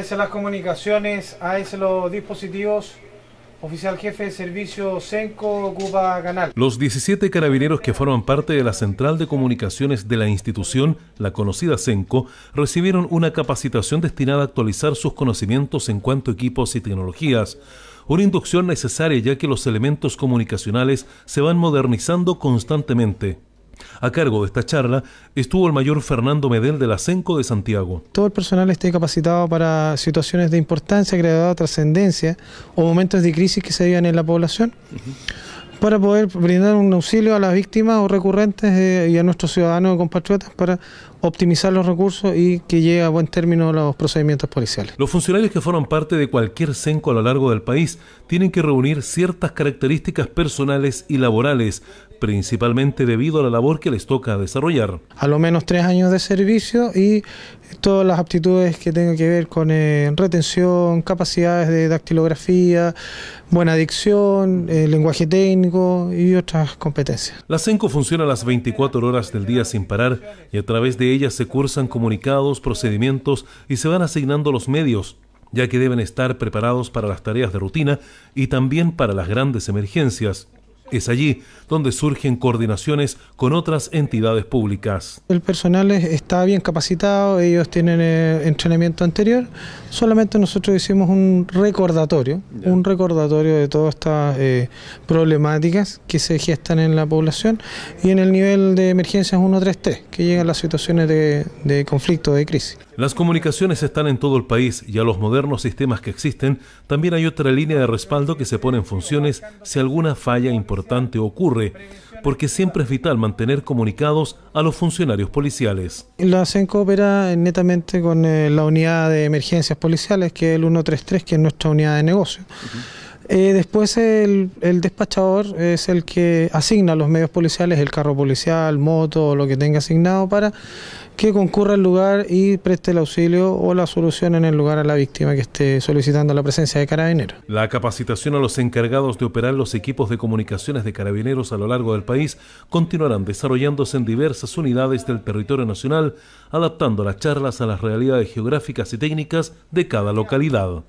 ese las comunicaciones, ese los dispositivos. Oficial jefe de servicio SENCO, ocupa canal. Los 17 carabineros que forman parte de la central de comunicaciones de la institución, la conocida SENCO, recibieron una capacitación destinada a actualizar sus conocimientos en cuanto a equipos y tecnologías. Una inducción necesaria ya que los elementos comunicacionales se van modernizando constantemente. A cargo de esta charla estuvo el mayor Fernando Medel de la CENCO de Santiago. Todo el personal esté capacitado para situaciones de importancia, gravedad, trascendencia o momentos de crisis que se vivan en la población. para poder brindar un auxilio a las víctimas o recurrentes eh, y a nuestros ciudadanos y compatriotas para optimizar los recursos y que llegue a buen término los procedimientos policiales. Los funcionarios que forman parte de cualquier CENCO a lo largo del país tienen que reunir ciertas características personales y laborales, principalmente debido a la labor que les toca desarrollar. A lo menos tres años de servicio y todas las aptitudes que tengan que ver con eh, retención, capacidades de dactilografía, buena dicción, eh, lenguaje técnico y otras competencias. La CENCO funciona las 24 horas del día sin parar y a través de ellas se cursan comunicados, procedimientos y se van asignando los medios, ya que deben estar preparados para las tareas de rutina y también para las grandes emergencias. Es allí donde surgen coordinaciones con otras entidades públicas. El personal está bien capacitado, ellos tienen eh, entrenamiento anterior, solamente nosotros hicimos un recordatorio, un recordatorio de todas estas eh, problemáticas que se gestan en la población y en el nivel de emergencias 133, que llegan las situaciones de, de conflicto, de crisis. Las comunicaciones están en todo el país y a los modernos sistemas que existen, también hay otra línea de respaldo que se pone en funciones si alguna falla importante ocurre, porque siempre es vital mantener comunicados a los funcionarios policiales. La SENCO coopera netamente con eh, la unidad de emergencias policiales, que es el 133, que es nuestra unidad de negocio. Eh, después el, despachador es el que asigna a los medios policiales, el carro policial, moto o lo que tenga asignado para que concurra el lugar y preste el auxilio o la solución en el lugar a la víctima que esté solicitando la presencia de carabineros. La capacitación a los encargados de operar los equipos de comunicaciones de carabineros a lo largo del país continuarán desarrollándose en diversas unidades del territorio nacional, adaptando las charlas a las realidades geográficas y técnicas de cada localidad.